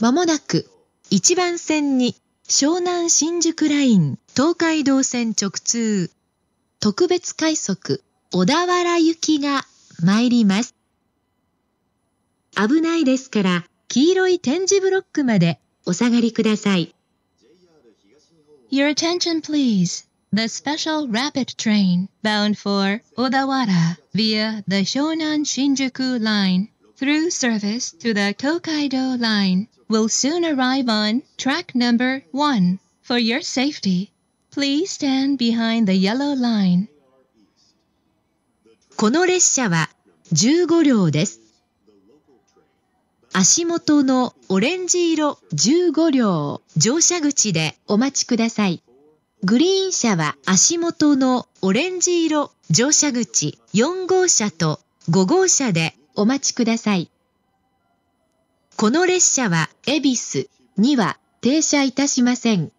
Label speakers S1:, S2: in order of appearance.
S1: まもなく1番線に湘南新宿ライン東海道線直通特別快速小田原行きが参ります。危ないですから黄色い点字ブロックまでお下がりください。
S2: Your attention please. The special rapid train bound for Odawara via the Shonan Shinjuku line through service to the Tokaido line will soon arrive on track number 1. For your safety, please stand behind the yellow line.
S1: この列車は15両です。足元のオレンジ色15両乗車口でお待ちください。グリーン車は足元のオレンジ色乗車口4号車と5号車でお待ちください。この列車は、エビスには停車いたしません。